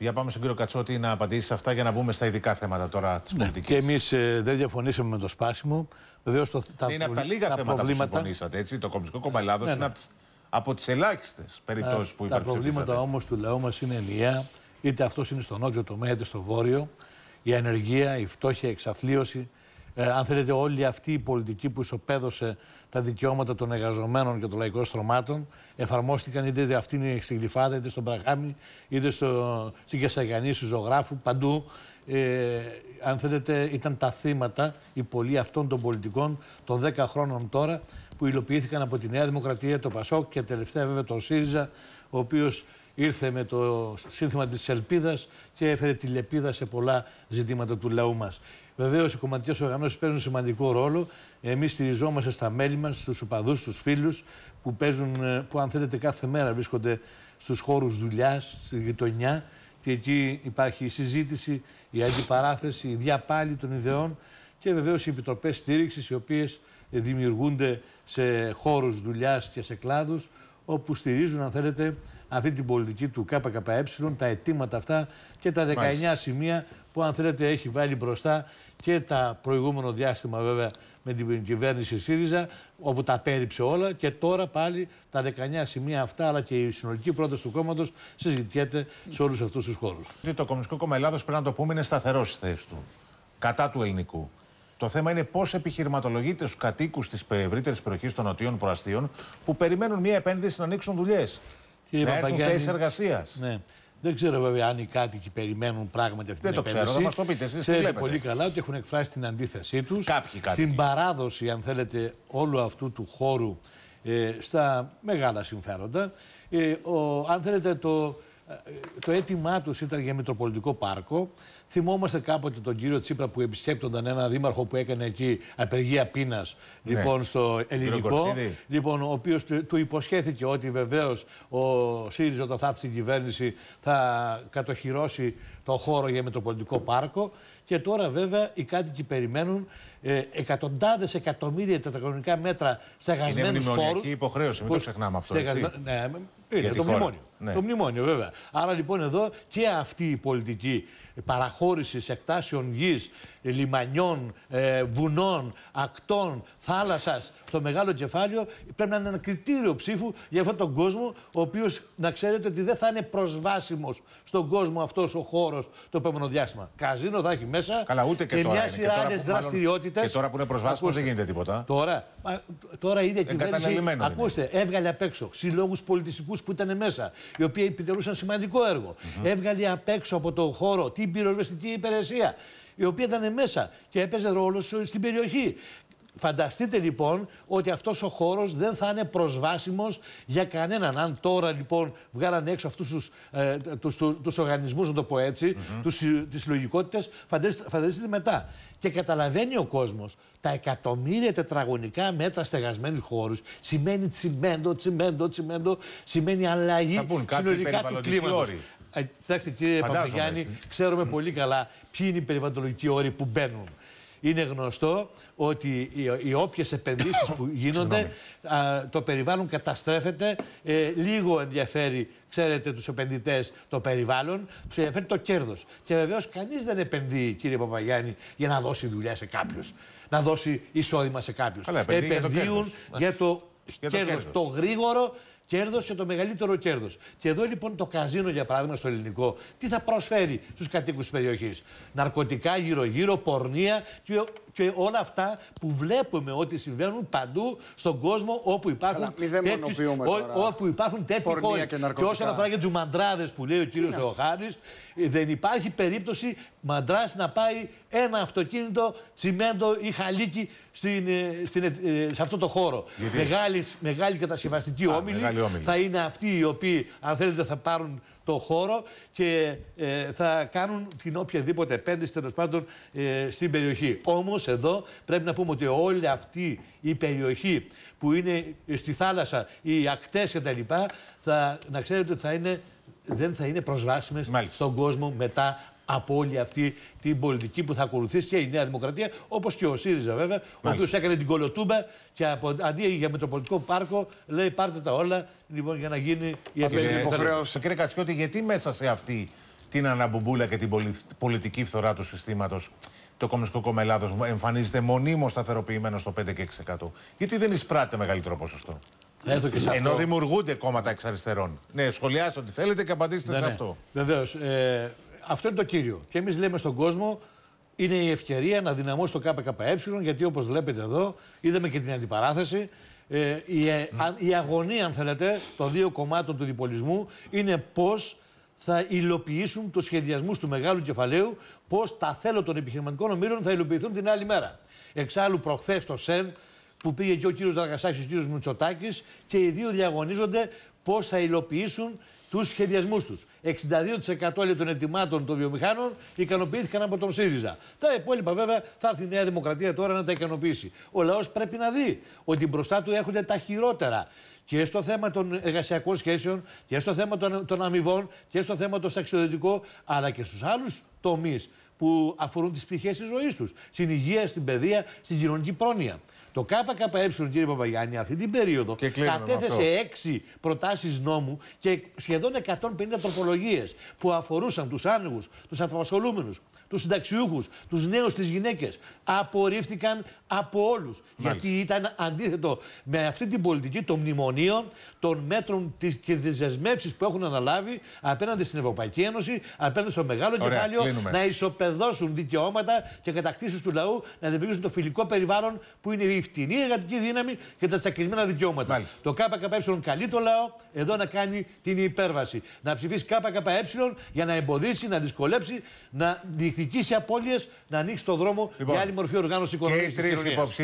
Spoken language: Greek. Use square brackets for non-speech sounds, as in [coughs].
Για πάμε στον κύριο Κατσότη να απαντήσει σε αυτά για να μπούμε στα ειδικά θέματα τώρα της ναι, πολιτικής. Και εμείς ε, δεν διαφωνήσαμε με το σπάσιμο. Βεβαίως τα Είναι από τα λίγα τα θέματα προβλήματα... που συμφωνήσατε. Έτσι. Το Κομμουνιστικό κόμμα ναι, Ελλάδος ναι. είναι από τις ελάχιστες περιπτώσεις ε, που υπάρχουν. Τα προβλήματα όμως του λαού μας είναι ενιαία. Είτε αυτός είναι στον νότιο τομέα είτε στο βόρειο. Η ανεργία, η φτώχεια, η εξαθλίωση, ε, αν θέλετε, όλη αυτή η πολιτική που ισοπαίδωσε τα δικαιώματα των εργαζομένων και των λαϊκών στρωμάτων εφαρμόστηκαν είτε αυτήν στην Γλυφάδα, είτε στον Παγάμι, είτε στο, στην Κεσαριανή, στους Ζωγράφους, παντού. Ε, αν θέλετε, ήταν τα θύματα, οι πολλοί αυτών των πολιτικών των 10 χρόνων τώρα, που υλοποιήθηκαν από τη Νέα Δημοκρατία, το Πασόκ και τελευταία βέβαια τον ΣΥΡΙΖΑ, ο οποίος ήρθε με το σύνθημα της ελπίδας και έφερε τη λεπίδα σε πολλά ζητήματα του λαού μας. Βεβαίως, οι κομματικές οργανώσεις παίζουν σημαντικό ρόλο. Εμείς στηριζόμαστε στα μέλη μας, στους οπαδούς, στους φίλους που παίζουν, ε, που αν θέλετε κάθε μέρα βρίσκονται στους χώρους δουλειάς, στη γειτονιά και εκεί υπάρχει η συζήτηση, η αντιπαράθεση, η διαπάλη των ιδεών και βεβαίως οι επιτροπές στήριξης οι οποίες δημιουργούνται σε χώρους δουλειάς και σε κλάδους όπου στηρίζουν, αν θέλετε, αυτή την πολιτική του ΚΚΕ, τα αιτήματα αυτά και τα 19 σημεία που αν θέλετε έχει βάλει μπροστά και τα προηγούμενο διάστημα βέβαια με την κυβέρνηση ΣΥΡΙΖΑ, όπου τα πέριψε όλα και τώρα πάλι τα 19 σημεία αυτά, αλλά και η συνολική πρόταση του κόμματος συζητιέται σε όλους αυτούς τους χώρους. Το Κομμουνιστικό Κόμμα Ελλάδος, πρέπει να το πούμε, είναι σταθερός στη θέση του. Κατά του ελληνικού. Το θέμα είναι πώς επιχειρηματολογείται στους κατοίκους της ευρύτερης περιοχής των νοτιών προαστίων που περιμένουν μια επένδυση να ανοίξουν δουλειές. Κύριε να έρθουν θέσεις εργασίας. Ναι. Δεν ξέρω βέβαια αν οι κάτοικοι περιμένουν πράγματι αυτή την επένδυση. Δεν το ξέρω, θα μας το πείτε. Εσείς πολύ καλά ότι έχουν εκφράσει την αντίθεσή τους. Κάποιοι κάτοικοι. Στην παράδοση, αν θέλετε, όλου αυτού του χώρου ε, στα μεγάλα συμφέροντα. Ε, ο, αν θέλετε, το, το αίτημά τους ήταν για Μητροπολιτικό Πάρκο. Θυμόμαστε κάποτε τον κύριο Τσίπρα που επισκέπτονταν ένα δήμαρχο που έκανε εκεί απεργία πείνας ναι. λοιπόν, στο ελληνικό. Λοιπόν, ο οποίος του υποσχέθηκε ότι βεβαίως ο ΣΥΡΙΖΑ όταν θα έρθει στην κυβέρνηση θα κατοχυρώσει το χώρο για Μετροπολιτικό Πάρκο. Και τώρα βέβαια οι κάτοικοι περιμένουν ε, εκατοντάδες εκατομμύρια τετραγωνικά μέτρα στεγασμένους χώρου. Είναι μνημονιακή υποχρέωση, μην το ξεχνάμε αυτό. Ναι, το μνημόνιο. Ναι. Το μνημόνιο, βέβαια. Άρα λοιπόν εδώ και αυτή η πολιτική παραχώρησης εκτάσεων γης, ε, λιμανιών, ε, βουνών, ακτών, θάλασσας στο μεγάλο κεφάλαιο πρέπει να είναι ένα κριτήριο ψήφου για αυτόν τον κόσμο ο οποίος να ξέρετε ότι δεν θα είναι προσβάσιμος στον κόσμο αυτός ο χώρος το επόμενο διάστημα. Καζίνο θα έχει μέσα Καλά, και, μια σειρά άλλε δραστηριότητες. Και τώρα που είναι προσβάσιμος δεν γίνεται τίποτα. Τώρα, τώρα η ίδια κυβέρνηση. Ακούστε, έβγαλε απ' έξω συλλόγους πολιτιστικούς που ήταν μέσα, οι οποίοι επιτελούσαν σημαντικό έργο. Έβγαλε απ' έξω από τον χώρο τι την πυροσβεστική υπηρεσία, η οποία ήταν μέσα και έπαιζε ρόλο στην περιοχή. Φανταστείτε λοιπόν ότι αυτός ο χώρος δεν θα είναι προσβάσιμος για κανέναν. Αν τώρα λοιπόν βγάλανε έξω αυτούς τους ε, τους, τους οργανισμούς, να το πω έτσι, mm -hmm. τις συλλογικότητες, φανταστείτε, φανταστείτε μετά. Και καταλαβαίνει ο κόσμος τα εκατομμύρια τετραγωνικά μέτρα στεγασμένους χώρους σημαίνει τσιμέντο, τσιμέντο, τσιμέντο, σημαίνει αλλαγή συνολικά του κλίματο. Ε, κοιτάξτε, κύριε Παπαγιάννη, ξέρουμε πολύ καλά ποιοι είναι οι περιβαλλοντικοί όροι που μπαίνουν. Είναι γνωστό ότι οι, οι όποιες επενδύσεις που [coughs] γίνονται, το περιβάλλον καταστρέφεται. Ε, λίγο ενδιαφέρει, ξέρετε, τους επενδυτές το περιβάλλον, τους ενδιαφέρει το κέρδος. Και βεβαίως κανείς δεν επενδύει, κύριε Παπαγιάννη, για να δώσει δουλειά σε κάποιους, να δώσει εισόδημα σε κάποιους. Επενδύουν για το κέρδο, το, το γρήγορο Κέρδος και το μεγαλύτερο κέρδος. Και εδώ λοιπόν το καζίνο, για παράδειγμα, στο ελληνικό, τι θα προσφέρει στους κατοίκους της περιοχής. Ναρκωτικά γύρω-γύρω, πορνεία και, όλα αυτά που βλέπουμε ότι συμβαίνουν παντού στον κόσμο όπου υπάρχουν όπου υπάρχουν τέτοιοι χώροι. Και, και, όσον αφορά για τους μαντράδες που λέει ο κύριος Θεοχάρης, ε, δεν υπάρχει περίπτωση μαντράς να πάει ένα αυτοκίνητο, τσιμέντο ή χαλίκι στην, ε, στην, ε, σε αυτό το χώρο. Γιατί... Μεγάλης, μεγάλη κατασκευαστική όμιλη θα είναι αυτοί οι οποίοι, αν θέλετε, θα πάρουν το χώρο και ε, θα κάνουν την οποιαδήποτε επένδυση τέλος πάντων ε, στην περιοχή. Όμως εδώ πρέπει να πούμε ότι όλη αυτή η περιοχή που είναι στη θάλασσα, οι ακτές κτλ. Θα, να ξέρετε ότι δεν θα είναι προσβάσιμες στον κόσμο μετά από όλη αυτή την πολιτική που θα ακολουθήσει και η Νέα Δημοκρατία, όπως και ο ΣΥΡΙΖΑ βέβαια, Μάλιστα. ο οποίος έκανε την κολοτούμπα και από, αντί για Μετροπολιτικό Πάρκο λέει πάρτε τα όλα λοιπόν, για να γίνει η Και υποχρέωση. Κύριε Κατσιώτη, γιατί μέσα σε αυτή την αναμπομπούλα και την πολιτική φθορά του συστήματος το Κομμουνιστικό Κόμμα Ελλάδος εμφανίζεται μονίμως σταθεροποιημένο στο 5 και 6%. Γιατί δεν εισπράττεται μεγαλύτερο ποσοστό. Ενώ αυτό. δημιουργούνται κόμματα εξ Ναι, σχολιάστε ό,τι θέλετε και απαντήστε ναι, σε ναι. αυτό. Βεβαίως. Ε, αυτό είναι το κύριο. Και εμείς λέμε στον κόσμο, είναι η ευκαιρία να δυναμώσει το ΚΚΕ, γιατί όπως βλέπετε εδώ, είδαμε και την αντιπαράθεση. Ε, η, ε, η αγωνία, αν θέλετε, των δύο κομμάτων του διπολισμού είναι πώς θα υλοποιήσουν τους σχεδιασμούς του μεγάλου κεφαλαίου, πώς τα θέλω των επιχειρηματικών ομήρων θα υλοποιηθούν την άλλη μέρα. Εξάλλου, προχθές το ΣΕΒ, που πήγε και ο κύριος Δαργασάκη και ο κύριος Μουτσοτάκη, και οι δύο διαγωνίζονται πώς θα υλοποιήσουν τους σχεδιασμούς τους. 62% των ετοιμάτων των βιομηχάνων ικανοποιήθηκαν από τον ΣΥΡΙΖΑ. Τα υπόλοιπα βέβαια θα έρθει η Νέα Δημοκρατία τώρα να τα ικανοποιήσει. Ο λαός πρέπει να δει ότι μπροστά του έχουν τα χειρότερα και στο θέμα των εργασιακών σχέσεων και στο θέμα των, των αμοιβών και στο θέμα το σεξουαλικό, αλλά και στους άλλους τομείς που αφορούν τις πτυχές της ζωής τους. Στην υγεία, στην παιδεία, στην κοινωνική πρόνοια. Το ΚΚΕ, κύριε Παπαγιάννη, αυτή την περίοδο κατέθεσε έξι προτάσεις νόμου και σχεδόν 150 τροπολογίες που αφορούσαν τους άνεργου, τους απασχολούμενους, τους συνταξιούχους, τους νέους, τις γυναίκες. Απορρίφθηκαν από όλους. Γιατί ήταν αντίθετο με αυτή την πολιτική των μνημονίων, των μέτρων της, και τις δεσμεύσεις που έχουν αναλάβει απέναντι στην Ευρωπαϊκή Ένωση, απέναντι στο μεγάλο Ωραία, κεφάλαιο, να ισοπεδώσουν δικαιώματα και κατακτήσεις του λαού, να δημιουργήσουν το φιλικό περιβάλλον που είναι η την εργατική δύναμη και τα στακισμένα δικαιώματα. Το ΚΚΕ καλεί το λαό εδώ να κάνει την υπέρβαση. Να ψηφίσει ΚΚΕ για να εμποδίσει, να δυσκολέψει, να διεκδικήσει απώλειες, να ανοίξει το δρόμο για λοιπόν, άλλη μορφή οργάνωσης οικονομική.